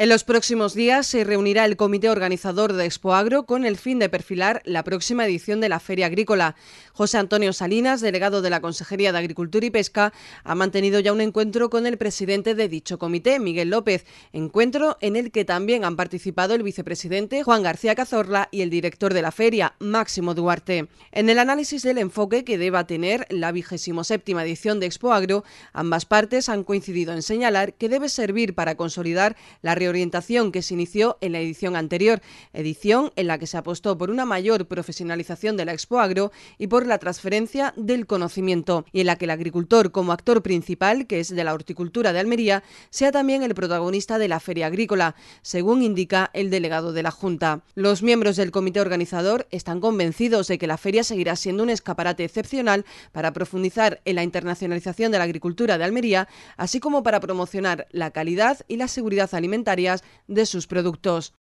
En los próximos días se reunirá el comité organizador de Expoagro con el fin de perfilar la próxima edición de la Feria Agrícola. José Antonio Salinas, delegado de la Consejería de Agricultura y Pesca, ha mantenido ya un encuentro con el presidente de dicho comité, Miguel López, encuentro en el que también han participado el vicepresidente Juan García Cazorla y el director de la feria, Máximo Duarte. En el análisis del enfoque que deba tener la 27 edición de Expoagro, ambas partes han coincidido en señalar que debe servir para consolidar la reunión orientación que se inició en la edición anterior, edición en la que se apostó por una mayor profesionalización de la Expo Agro y por la transferencia del conocimiento, y en la que el agricultor como actor principal, que es de la horticultura de Almería, sea también el protagonista de la feria agrícola, según indica el delegado de la Junta. Los miembros del comité organizador están convencidos de que la feria seguirá siendo un escaparate excepcional para profundizar en la internacionalización de la agricultura de Almería, así como para promocionar la calidad y la seguridad alimentaria de sus productos.